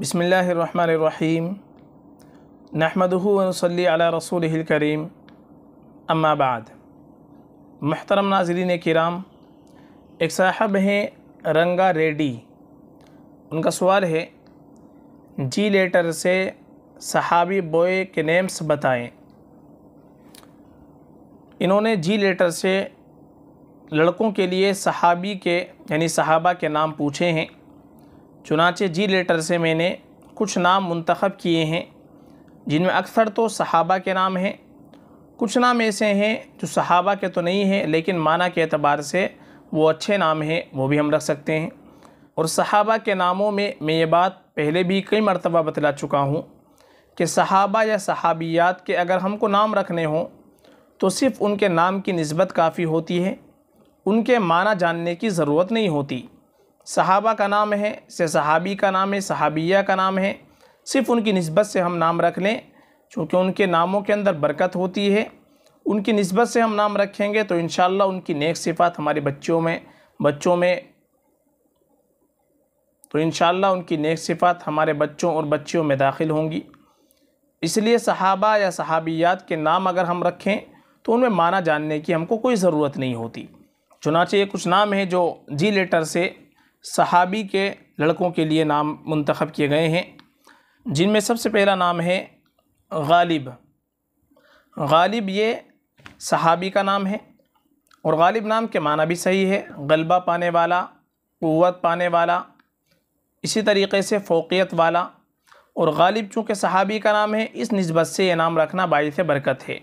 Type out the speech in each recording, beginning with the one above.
बसमीम नहमदूनसली रसूल करीम अम्माबाद महतरम नाजरीन कराम एक साहब हैं रंगा रेडी उनका सवाल है जी लेटर से सहाबी बॉय के नेम्स बताएं इन्होंने जी लेटर से लड़कों के लिए सहाबी के यानी सहाबा के नाम पूछे हैं चुनाचे जी लेटर से मैंने कुछ नाम मंतखब किए हैं जिनमें अक्सर तो सहाबा के नाम हैं कुछ नाम ऐसे हैं जो सहाबा के तो नहीं हैं लेकिन माना के अतबार से वो अच्छे नाम हैं वो भी हम रख सकते हैं और सहाबा के नामों में मैं ये बात पहले भी कई मरतबा बतला चुका हूँ कि सहाबा या सहाबियात के अगर हमको नाम रखने हों तो सिर्फ़ उनके नाम की नस्बत काफ़ी होती है उनके माना जानने की ज़रूरत नहीं होती सहाबा का नाम है से सहाबी का नाम है सहाबिया का नाम है सिर्फ उनकी नस्बत से हम नाम रख लें चूँकि उनके नामों के अंदर बरकत होती है उनकी नस्बत से हम नाम रखेंगे तो इन उनकी नेक सिफ़ात हमारे बच्चों में बच्चों में तो इन उनकी नेक सिफ़ात हमारे बच्चों और बच्चियों में दाखिल होंगी इसलिए सहाबा या सहाबियात के नाम अगर हम रखें तो उनमें माना जानने की हमको कोई ज़रूरत नहीं होती चुनाचे कुछ नाम है जो जी लेटर से सहाबी के लड़कों के लिए नाम मंतखब किए गए हैं जिनमें सबसे पहला नाम है गालिब गालिब ये सहाबी का नाम है और गालिब नाम के माना भी सही है गलबा पाने वाला क़वत पाने वाला इसी तरीके से फ़ोकियत वाला और गालिब चूँकि सहाबी का नाम है इस नस्बत से यह नाम रखना बायस बरकत है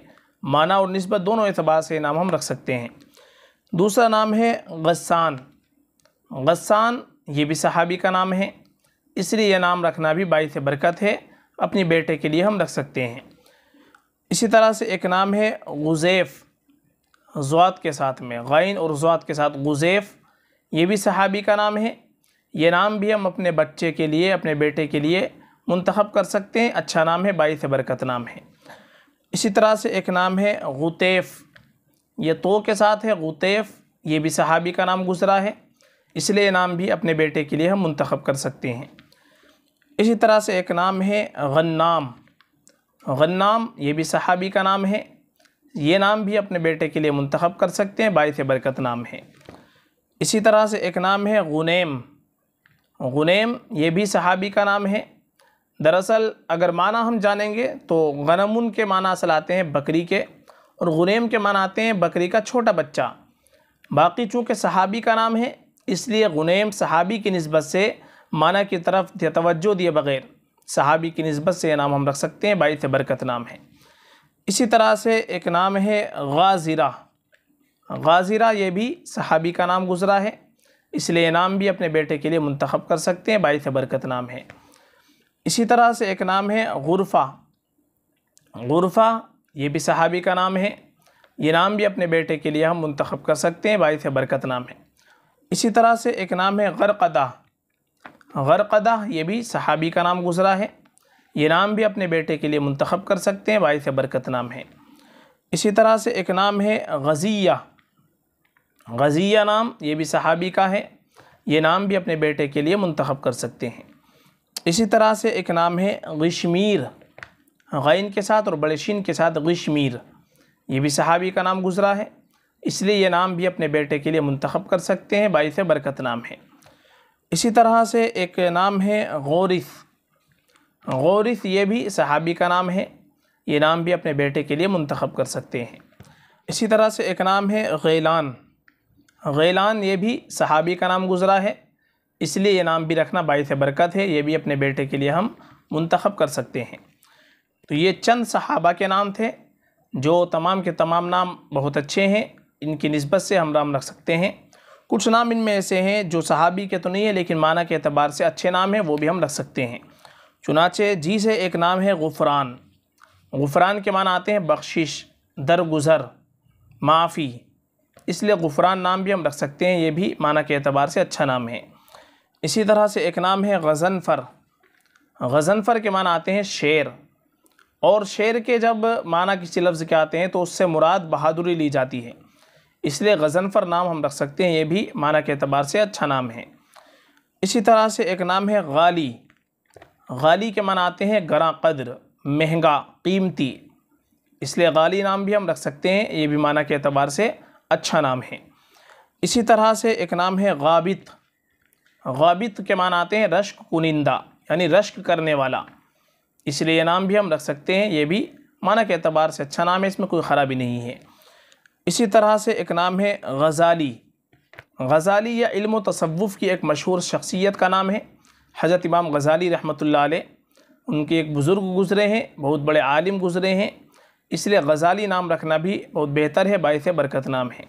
माना और नस्बत दोनों एतबार से ये नाम हम रख सकते हैं दूसरा नाम है गस्सान गस्सान ये भी सहाबी का नाम है इसलिए यह नाम रखना भी बाई से बरकत है अपने बेटे के लिए हम रख सकते हैं इसी तरह से एक नाम है गुज़ैफ़ ज़ुआत के साथ में गैन और ज़ुआत के साथ गुज़ैफ़ ये भी सहाबी का नाम है ये नाम भी हम अपने बच्चे के लिए अपने बेटे के लिए मंतखब कर सकते हैं अच्छा नाम है बाई से बरकत नाम है इसी तरह से एक नाम है गुतैफ़ ये तो के साथ है गुतैफ़ ये भी सहाबी का नाम गुज़रा है इसलिए नाम भी अपने बेटे के लिए हम मंतखब कर सकते हैं इसी तरह से एक नाम है गन्नाम गन्नाम ये भी सहाबी का नाम है ये नाम भी अपने बेटे के लिए मंतखब कर सकते हैं बायस बरकत नाम है इसी तरह से एक नाम है गुनेम गुनेम ये भी सहाबी का नाम है दरअसल अगर माना हम जानेंगे तो गनमुन के माना असल आते हैं बकरी के और गुनेम के माना आते हैं बकरी का छोटा बच्चा बाकी चूँकि सहाबी का नाम है इसलिए गुनेम सहाबी की नस्बत से माना की तरफ तवज्जो दिए बग़ैर सहाबी की नस्बत से यह नाम हम रख सकते हैं से बरकत नाम है इसी तरह से एक नाम है गाजीरा गाजीरा ये भी सहाबी का नाम गुज़रा है इसलिए नाम भी अपने बेटे के लिए मंतखब कर सकते हैं से बरकत नाम है इसी तरह से एक नाम है गुरफ़ा गुरफ़ा ये भी सहाबी का नाम है ये नाम भी अपने बेटे के लिए हम मंतखब कर सकते हैं से बरकत नाम है इसी तरह से एक नाम है गरकदा गरकदा ये भी सहाबी का नाम गुजरा है ये नाम भी अपने बेटे के लिए मंतखब कर सकते हैं बायस बरकत नाम है इसी तरह से एक नाम है गज़िया गज़िया नाम ये भी सहाबी का है ये नाम भी अपने बेटे के लिए मंतखब कर सकते हैं इसी तरह से एक नाम है गशमीर गैन के साथ और बड़े शीन के साथ गशमीर ये भी सहाबी का नाम गुजरा है इसलिए ये नाम भी अपने बेटे के लिए मंतखब कर सकते हैं बाईस बरकत नाम है इसी तरह से एक नाम है गौरिस गौरिस ये भी सहाबी का नाम है ये नाम भी अपने बेटे के लिए मंतखब कर सकते हैं इसी तरह से एक नाम है गैलान गैलान ये भी सहाबी का नाम गुज़रा है इसलिए यह नाम भी रखना बाईस बरकत है ये भी अपने बेटे के लिए हम मंतखब कर सकते हैं तो ये चंद सहाबा के नाम थे जो तमाम के तमाम नाम बहुत अच्छे हैं इनकी नस्बत से हम नाम रख सकते हैं कुछ नाम इनमें ऐसे हैं जो सहाबी के तो नहीं है लेकिन माना के अतबार से अच्छे नाम हैं वो भी हम रख सकते हैं चुनाचे जी से एक नाम है गुफरान गुफरान के माना आते हैं बख्शिश दरगुजर माफ़ी इसलिए गुफरान नाम भी हम रख सकते हैं ये भी माना के अतबार से अच्छा नाम है इसी तरह से एक नाम है गज़नफ़र गज़नफ़र के माना आते हैं शेर और शेर के जब माना किसी लफ्ज़ के आते हैं तो उससे मुराद बहादुरी ली जाती है इसलिए गज़नफ़र नाम हम रख सकते हैं ये भी माना के अतबार से अच्छा नाम है इसी तरह से एक नाम है गाली गाली के माना आते हैं गरा कद्र महंगा कीमती इसलिए गाली नाम भी हम रख सकते हैं ये भी माना के अतबार से अच्छा नाम है इसी तरह से एक नाम है गाबित गाबित के मान आते हैं रश्क कुनिंदा यानी रश्क करने वाला इसलिए ये नाम भी हम रख सकते हैं ये भी माना के अतबार से अच्छा नाम है इसमें कोई ख़राबी नहीं है इसी तरह से एक नाम है गज़ाली गज़ाली या इल्म तसव्वुफ़ की एक मशहूर शख्सियत का नाम है हज़रत इमाम गज़ाली रहमतुल्लाह अलैह उनके एक बुज़ुर्ग गुज़रे हैं बहुत बड़े आलिम गुज़रे हैं इसलिए गज़ाली नाम रखना भी बहुत बेहतर है बायस बरकत नाम है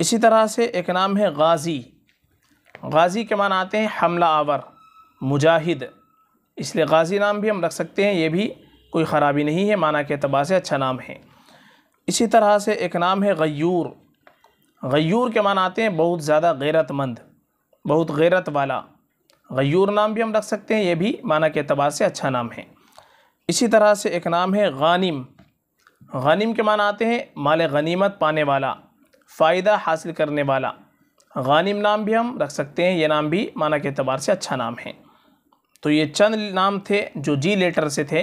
इसी तरह से एक नाम है गाज़ी गाज़ी के मान आते हैं हमला आवर मुजाहिद इसलिए गाज़ी नाम भी हम रख सकते हैं ये भी कोई ख़राबी नहीं है माना के अतबार से अच्छा नाम है इसी तरह से एक नाम है गयूर गयूर के मान आते हैं बहुत ज़्यादा गैरतमंद बहुत गैरत वाला गयूर नाम भी हम रख सकते हैं ये भी माना के अतबार से अच्छा नाम है इसी तरह से एक नाम है गानिम गानिम के मान आते हैं माल गनीमत पाने वाला फ़ायदा हासिल करने वाला गानिम नाम भी हम रख सकते हैं ये नाम भी माना के अतबार से अच्छा नाम है तो ये चंद नाम थे जो जी लेटर से थे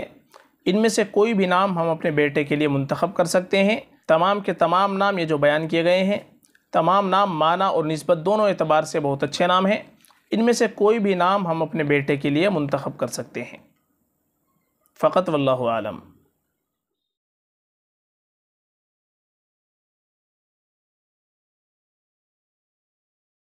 इनमें से कोई भी नाम हम अपने बेटे के लिए मंतखब कर सकते हैं तमाम के तमाम नाम ये जो बयान किए गए हैं तमाम नाम माना और नस्बत दोनों एतबार से बहुत अच्छे नाम हैं इनमें से कोई भी नाम हम अपने बेटे के लिए मंतखब कर सकते हैं फ़कत वल्लम